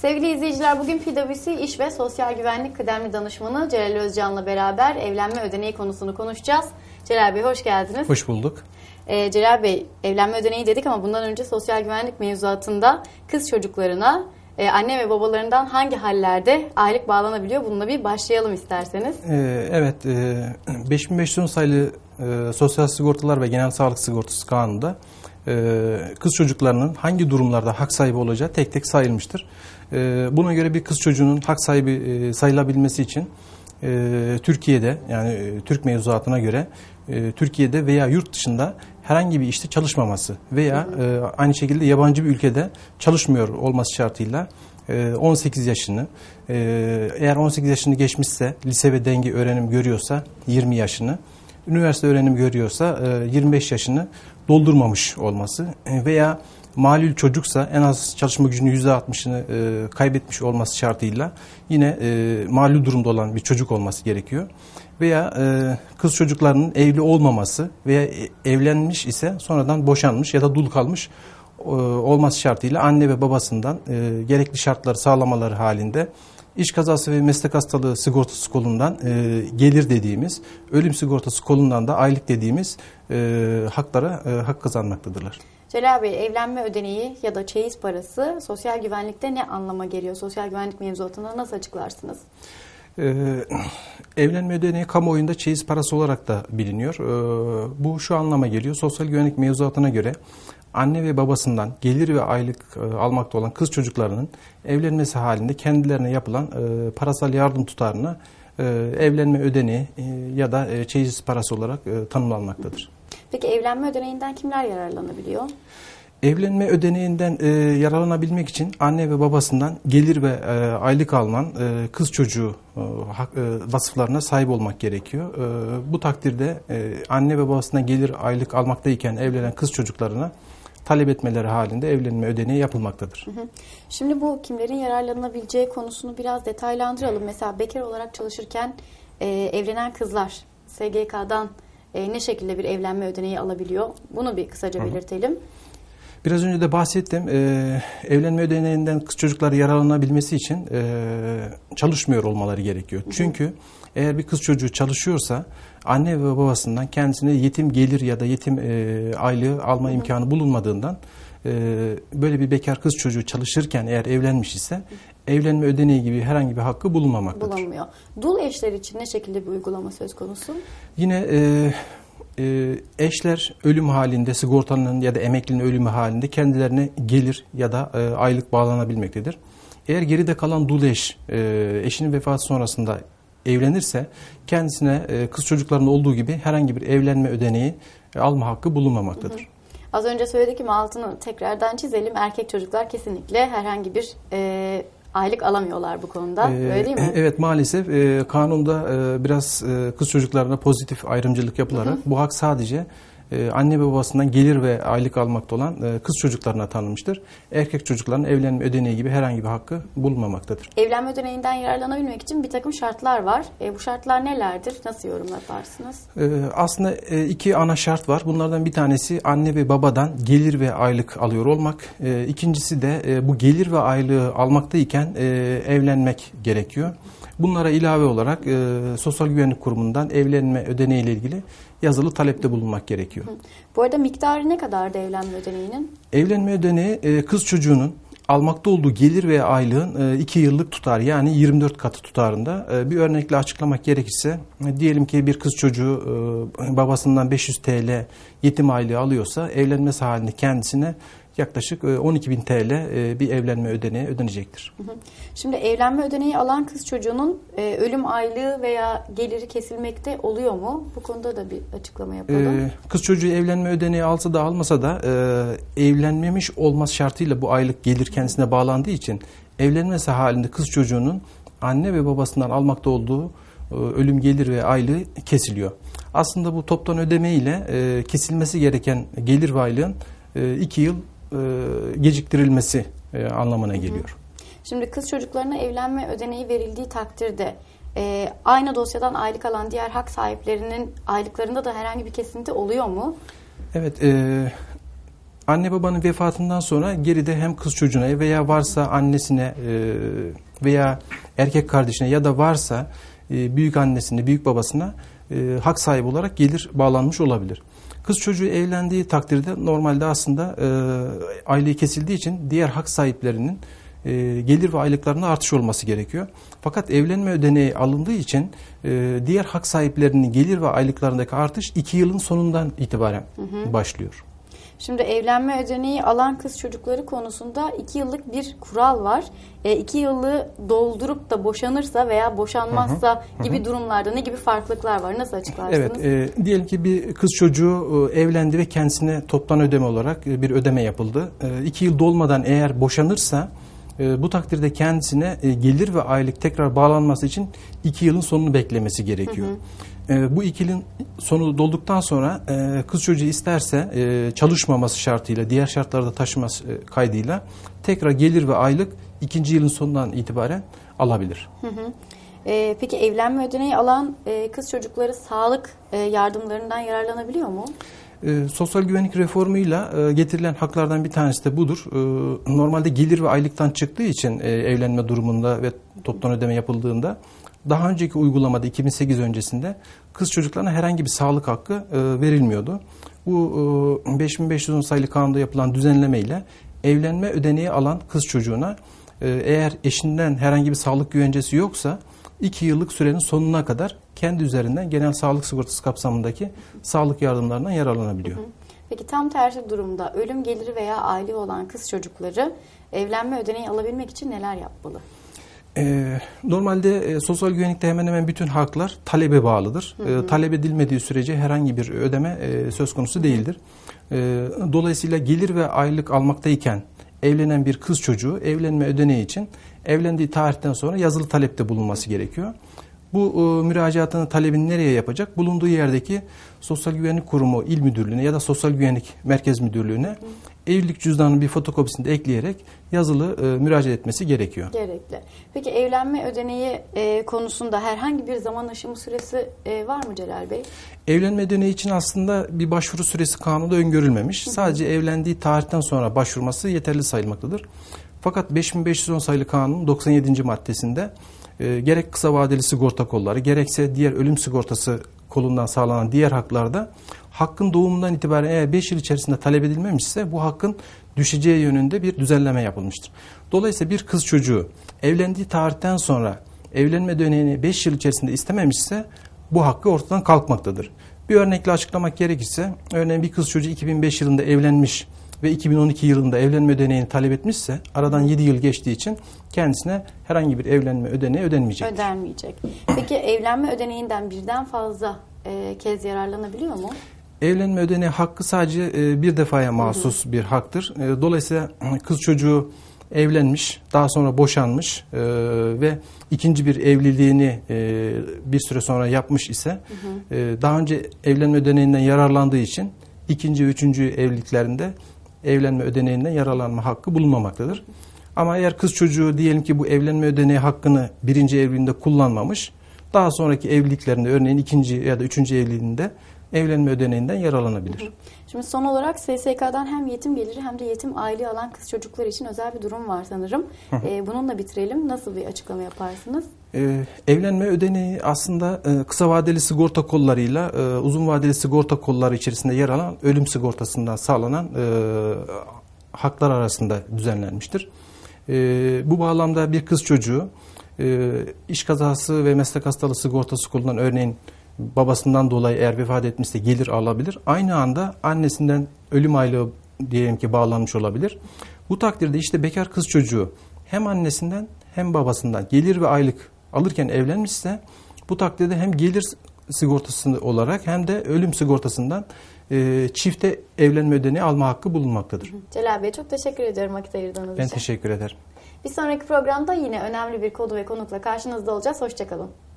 Sevgili izleyiciler bugün PwC İş ve Sosyal Güvenlik Kıdemli Danışmanı Celal Özcan'la beraber evlenme ödeneği konusunu konuşacağız. Celal Bey hoş geldiniz. Hoş bulduk. Ee, Celal Bey evlenme ödeneği dedik ama bundan önce sosyal güvenlik mevzuatında kız çocuklarına e, anne ve babalarından hangi hallerde aylık bağlanabiliyor? Bununla bir başlayalım isterseniz. Ee, evet, e, 5510 sayılı e, Sosyal Sigortalar ve Genel Sağlık Sigortası Kanunda e, kız çocuklarının hangi durumlarda hak sahibi olacağı tek tek sayılmıştır. E, buna göre bir kız çocuğunun hak sahibi e, sayılabilmesi için e, Türkiye'de yani e, Türk mevzuatına göre e, Türkiye'de veya yurt dışında herhangi bir işte çalışmaması veya e, aynı şekilde yabancı bir ülkede çalışmıyor olması şartıyla 18 e, yaşını e, eğer 18 yaşını geçmişse lise ve denge öğrenim görüyorsa 20 yaşını üniversite öğrenim görüyorsa 25 e, yaşını doldurmamış olması veya malül çocuksa en az çalışma gücünün yüzde altmışını e, kaybetmiş olması şartıyla yine e, malül durumda olan bir çocuk olması gerekiyor. Veya e, kız çocuklarının evli olmaması veya e, evlenmiş ise sonradan boşanmış ya da dul kalmış olması şartıyla anne ve babasından gerekli şartları sağlamaları halinde iş kazası ve meslek hastalığı sigortası kolundan e, gelir dediğimiz, ölüm sigortası kolundan da aylık dediğimiz e, haklara e, hak kazanmaktadırlar. Celal Bey evlenme ödeneği ya da çeyiz parası sosyal güvenlikte ne anlama geliyor? Sosyal güvenlik mevzuatını nasıl açıklarsınız? Ee, evlenme ödeneği kamuoyunda çeyiz parası olarak da biliniyor. Ee, bu şu anlama geliyor. Sosyal güvenlik mevzuatına göre anne ve babasından gelir ve aylık e, almakta olan kız çocuklarının evlenmesi halinde kendilerine yapılan e, parasal yardım tutarını e, evlenme ödeneği e, ya da e, çeyiz parası olarak e, tanımlanmaktadır. Peki evlenme ödeneğinden kimler yararlanabiliyor? Evlenme ödeneğinden e, yararlanabilmek için anne ve babasından gelir ve e, aylık alınan e, kız çocuğu e, hak, e, vasıflarına sahip olmak gerekiyor. E, bu takdirde e, anne ve babasından gelir aylık almaktayken evlenen kız çocuklarına talep etmeleri halinde evlenme ödeneği yapılmaktadır. Şimdi bu kimlerin yararlanabileceği konusunu biraz detaylandıralım. Mesela bekar olarak çalışırken e, evlenen kızlar SGK'dan e, ne şekilde bir evlenme ödeneği alabiliyor? Bunu bir kısaca belirtelim. Hı hı. Biraz önce de bahsettim. E, evlenme ödeneğinden kız çocukları yararlanabilmesi için e, çalışmıyor olmaları gerekiyor. Çünkü eğer bir kız çocuğu çalışıyorsa anne ve babasından kendisine yetim gelir ya da yetim e, aylığı alma Hı imkanı bulunmadığından e, böyle bir bekar kız çocuğu çalışırken eğer evlenmiş ise evlenme ödeneği gibi herhangi bir hakkı bulunmamaktadır. Bulunmuyor. Dul eşler için ne şekilde bir uygulama söz konusu? Yine e, e, eşler ölüm halinde sigortalının ya da emeklinin ölümü halinde kendilerine gelir ya da e, aylık bağlanabilmektedir. Eğer geride kalan dul eş e, eşinin vefatı sonrasında evlenirse kendisine e, kız çocuklarının olduğu gibi herhangi bir evlenme ödeneği e, alma hakkı bulunmamaktadır. Hı hı. Az önce söyledik ama altını tekrardan çizelim. Erkek çocuklar kesinlikle herhangi bir e, aylık alamıyorlar bu konuda. Ee, Öyle değil mi? E, evet maalesef e, kanunda e, biraz e, kız çocuklarına pozitif ayrımcılık yapılarak hı hı. bu hak sadece e, anne ve babasından gelir ve aylık almakta olan e, kız çocuklarına tanınmıştır. Erkek çocukların evlenme ödeneği gibi herhangi bir hakkı bulunmamaktadır. Evlenme ödeneğinden yararlanabilmek için bir takım şartlar var. E, bu şartlar nelerdir? Nasıl yorumlarsınız? aslında iki ana şart var. Bunlardan bir tanesi anne ve babadan gelir ve aylık alıyor olmak. İkincisi de bu gelir ve aylığı almaktayken e, evlenmek gerekiyor. Bunlara ilave olarak e, Sosyal Güvenlik Kurumu'ndan evlenme ödeneği ile ilgili yazılı talepte bulunmak gerekiyor. Hı. Bu arada miktarı ne kadardı evlenme ödeneğinin? Evlenme ödeneği e, kız çocuğunun almakta olduğu gelir veya aylığın 2 e, yıllık tutar yani 24 katı tutarında. E, bir örnekle açıklamak gerekirse e, diyelim ki bir kız çocuğu babasından 500 TL yetim aylığı alıyorsa evlenmesi halinde kendisine yaklaşık 12 e, bin TL e, bir evlenme ödeneği ödenecektir. Şimdi evlenme ödeneği alan kız çocuğunun e, ölüm aylığı veya geliri kesilmekte oluyor mu? Bu konuda da bir açıklama yapalım. Kız çocuğu evlenme ödeneği alsa da almasa da evlenmemiş olmaz şartıyla bu aylık gelir kendisine bağlandığı için evlenmesi halinde kız çocuğunun anne ve babasından almakta olduğu ölüm gelir ve aylığı kesiliyor. Aslında bu toptan ödeme ile kesilmesi gereken gelir ve aylığın 2 yıl e, geciktirilmesi e, anlamına geliyor. Şimdi kız çocuklarına evlenme ödeneği verildiği takdirde e, aynı dosyadan aylık alan diğer hak sahiplerinin aylıklarında da herhangi bir kesinti oluyor mu? Evet, e, anne babanın vefatından sonra geride hem kız çocuğuna veya varsa annesine e, veya erkek kardeşine ya da varsa e, büyük annesine, büyük babasına e, hak sahibi olarak gelir bağlanmış olabilir. Kız çocuğu evlendiği takdirde normalde aslında e, aileyi kesildiği için diğer hak sahiplerinin e, gelir ve aylıklarına artış olması gerekiyor. Fakat evlenme ödeneği alındığı için e, diğer hak sahiplerinin gelir ve aylıklarındaki artış 2 yılın sonundan itibaren hı hı. başlıyor. Şimdi evlenme ödeneği alan kız çocukları konusunda iki yıllık bir kural var. E, iki yılı doldurup da boşanırsa veya boşanmazsa hı hı, gibi hı. durumlarda ne gibi farklılıklar var? Nasıl açıklarsınız? Evet, e, diyelim ki bir kız çocuğu e, evlendi ve kendisine toptan ödeme olarak e, bir ödeme yapıldı. E, iki yıl dolmadan eğer boşanırsa ee, bu takdirde kendisine e, gelir ve aylık tekrar bağlanması için iki yılın sonunu beklemesi gerekiyor. Hı hı. Ee, bu ikilin sonu dolduktan sonra e, kız çocuğu isterse e, çalışmaması şartıyla, diğer şartlarda taşıması kaydıyla tekrar gelir ve aylık ikinci yılın sonundan itibaren alabilir. Hı hı. Ee, peki evlenme ödeneği alan kız çocukları sağlık yardımlarından yararlanabiliyor mu? E, sosyal güvenlik reformuyla e, getirilen haklardan bir tanesi de budur. E, normalde gelir ve aylıktan çıktığı için e, evlenme durumunda ve toptan ödeme yapıldığında daha önceki uygulamada 2008 öncesinde kız çocuklarına herhangi bir sağlık hakkı e, verilmiyordu. Bu e, 5510 sayılı kanunda yapılan düzenlemeyle evlenme ödeneği alan kız çocuğuna e, eğer eşinden herhangi bir sağlık güvencesi yoksa 2 yıllık sürenin sonuna kadar kendi üzerinden genel sağlık sigortası kapsamındaki sağlık yardımlarından yararlanabiliyor. Peki tam tersi durumda ölüm geliri veya aile olan kız çocukları evlenme ödeneği alabilmek için neler yapmalı? Ee, normalde e, sosyal güvenlikte hemen hemen bütün haklar talebe bağlıdır. Hı ee, hı. E, talep edilmediği sürece herhangi bir ödeme e, söz konusu değildir. E, dolayısıyla gelir ve aylık almaktayken evlenen bir kız çocuğu evlenme ödeneği için evlendiği tarihten sonra yazılı talepte bulunması gerekiyor. Bu e, müracaatını talebini nereye yapacak? Bulunduğu yerdeki Sosyal Güvenlik Kurumu İl Müdürlüğü'ne ya da Sosyal Güvenlik Merkez Müdürlüğü'ne evlilik cüzdanının bir fotokopisini de ekleyerek yazılı e, müracaat etmesi gerekiyor. Gerekli. Peki evlenme ödeneği e, konusunda herhangi bir zaman aşımı süresi e, var mı Celal Bey? Evlenme ödeneği için aslında bir başvuru süresi kanunda öngörülmemiş. Hı hı. Sadece evlendiği tarihten sonra başvurması yeterli sayılmaktadır. Fakat 5510 sayılı kanunun 97. maddesinde e, gerek kısa vadeli sigorta kolları gerekse diğer ölüm sigortası kolundan sağlanan diğer haklarda hakkın doğumundan itibaren eğer 5 yıl içerisinde talep edilmemişse bu hakkın düşeceği yönünde bir düzenleme yapılmıştır. Dolayısıyla bir kız çocuğu evlendiği tarihten sonra evlenme dönemini 5 yıl içerisinde istememişse bu hakkı ortadan kalkmaktadır. Bir örnekle açıklamak gerekirse örneğin bir kız çocuğu 2005 yılında evlenmiş ve 2012 yılında evlenme ödeneğini talep etmişse aradan 7 yıl geçtiği için kendisine herhangi bir evlenme ödeneği ödenmeyecek. Ödenmeyecek. Peki evlenme ödeneğinden birden fazla e, kez yararlanabiliyor mu? Evlenme ödeneği hakkı sadece e, bir defaya mahsus hı hı. bir haktır. E, dolayısıyla kız çocuğu evlenmiş, daha sonra boşanmış e, ve ikinci bir evliliğini e, bir süre sonra yapmış ise hı hı. E, daha önce evlenme ödeneğinden yararlandığı için ikinci ve üçüncü evliliklerinde evlenme ödeneğinden yaralanma hakkı bulunmamaktadır. Ama eğer kız çocuğu diyelim ki bu evlenme ödeneği hakkını birinci evliliğinde kullanmamış, daha sonraki evliliklerinde örneğin ikinci ya da üçüncü evliliğinde evlenme ödeneğinden yararlanabilir. Şimdi son olarak SSK'dan hem yetim geliri hem de yetim aile alan kız çocuklar için özel bir durum var sanırım. Hı ee, bununla bitirelim. Nasıl bir açıklama yaparsınız? E, evlenme ödeneği aslında e, kısa vadeli sigorta kollarıyla e, uzun vadeli sigorta kolları içerisinde yer alan ölüm sigortasından sağlanan e, haklar arasında düzenlenmiştir. E, bu bağlamda bir kız çocuğu e, iş kazası ve meslek hastalığı sigortası kullanan örneğin babasından dolayı eğer vefat etmişse gelir alabilir. Aynı anda annesinden ölüm aylığı diyelim ki bağlanmış olabilir. Bu takdirde işte bekar kız çocuğu hem annesinden hem babasından gelir ve aylık alırken evlenmişse bu takdirde hem gelir sigortası olarak hem de ölüm sigortasından e, çifte evlenme ödeneği alma hakkı bulunmaktadır. Celal Bey çok teşekkür ediyorum vakit ayırdığınız ben için. Ben teşekkür ederim. Bir sonraki programda yine önemli bir konu ve konukla karşınızda olacağız. Hoşçakalın.